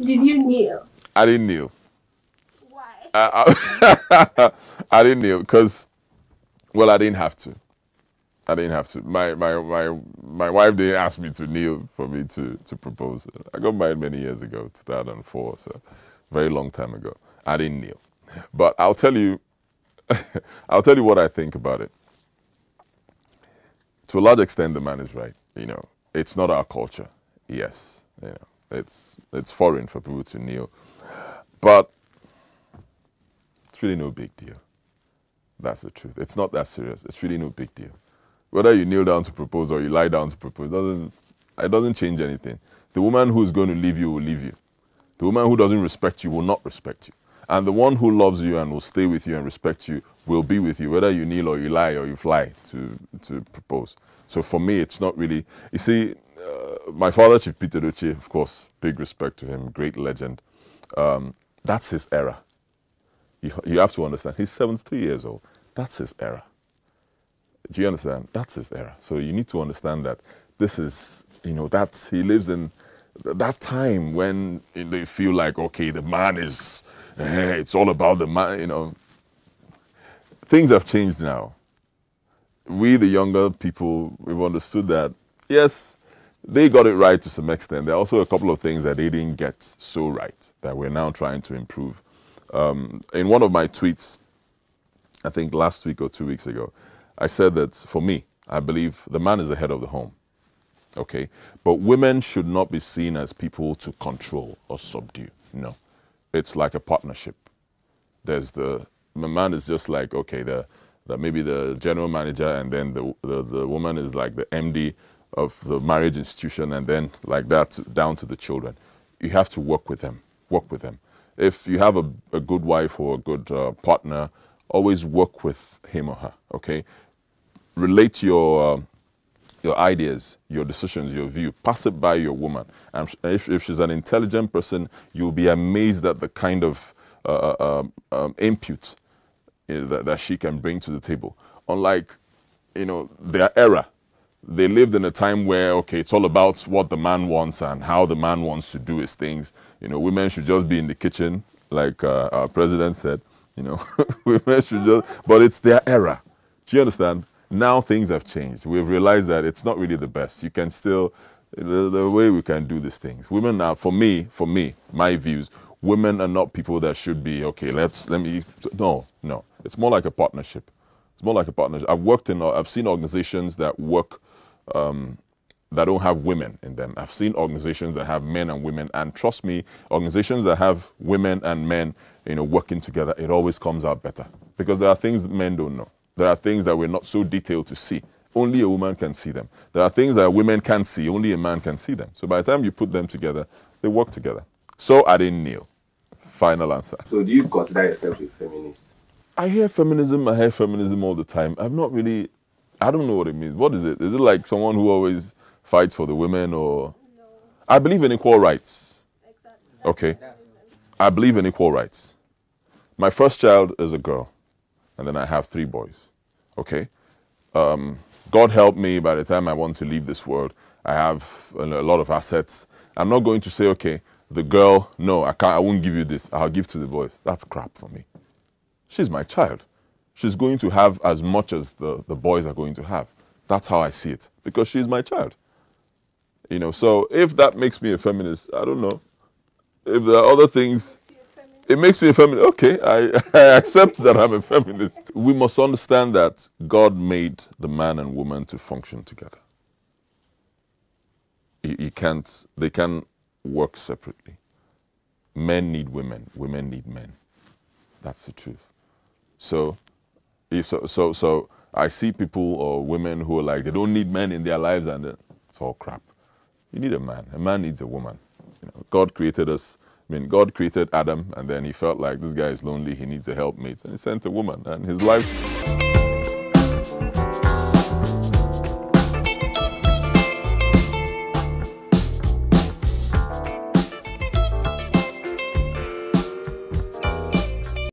Did you kneel? I didn't kneel. Why? I, I, I didn't kneel because, well, I didn't have to. I didn't have to. My my my my wife didn't ask me to kneel for me to to propose. I got married many years ago, 2004, so very long time ago. I didn't kneel, but I'll tell you, I'll tell you what I think about it. To a large extent, the man is right. You know, it's not our culture. Yes, you know, it's, it's foreign for people to kneel. But it's really no big deal. That's the truth. It's not that serious. It's really no big deal. Whether you kneel down to propose or you lie down to propose, doesn't, it doesn't change anything. The woman who's going to leave you will leave you. The woman who doesn't respect you will not respect you. And the one who loves you and will stay with you and respect you will be with you, whether you kneel or you lie or you fly to, to propose. So for me, it's not really, you see, my father, Chief Peter Doce, of course, big respect to him, great legend. Um, that's his era. You, you have to understand, he's 73 years old. That's his era. Do you understand? That's his era. So you need to understand that this is, you know, that he lives in that time when they feel like, okay, the man is, eh, it's all about the man, you know. Things have changed now. We, the younger people, we've understood that, yes, they got it right to some extent. There are also a couple of things that they didn't get so right that we're now trying to improve. Um, in one of my tweets, I think last week or two weeks ago, I said that for me, I believe the man is the head of the home. Okay? But women should not be seen as people to control or subdue. No. It's like a partnership. There's the, the man is just like, okay, the, the maybe the general manager, and then the, the, the woman is like the MD of the marriage institution and then like that down to the children. You have to work with them, work with them. If you have a, a good wife or a good uh, partner, always work with him or her, okay? Relate your, uh, your ideas, your decisions, your view. Pass it by your woman. And if, if she's an intelligent person, you'll be amazed at the kind of uh, uh um, um, input eh, that, that she can bring to the table. Unlike, you know, their error they lived in a time where okay it's all about what the man wants and how the man wants to do his things you know women should just be in the kitchen like uh, our president said you know women should just but it's their era do you understand now things have changed we've realized that it's not really the best you can still the, the way we can do these things women are for me for me my views women are not people that should be okay let's let me no no it's more like a partnership it's more like a partnership i've worked in i've seen organizations that work um, that don't have women in them. I've seen organizations that have men and women, and trust me, organizations that have women and men, you know, working together, it always comes out better because there are things men don't know. There are things that we're not so detailed to see. Only a woman can see them. There are things that women can see. Only a man can see them. So by the time you put them together, they work together. So I didn't kneel. Final answer. So do you consider yourself a feminist? I hear feminism. I hear feminism all the time. I've not really I don't know what it means. What is it? Is it like someone who always fights for the women or? No. I believe in equal rights. Okay. I believe in equal rights. My first child is a girl, and then I have three boys. Okay. Um, God help me by the time I want to leave this world, I have a lot of assets. I'm not going to say, okay, the girl, no, I can't, I won't give you this. I'll give to the boys. That's crap for me. She's my child she's going to have as much as the, the boys are going to have. That's how I see it because she's my child. You know, so if that makes me a feminist, I don't know. If there are other things, it makes me a feminist. Okay, I, I accept that I'm a feminist. We must understand that God made the man and woman to function together. You, can't, they can work separately. Men need women, women need men. That's the truth. So so so so I see people or women who are like they don't need men in their lives, and uh, it's all crap. You need a man. A man needs a woman. You know, God created us. I mean, God created Adam, and then he felt like this guy is lonely. He needs a helpmate, and he sent a woman, and his life.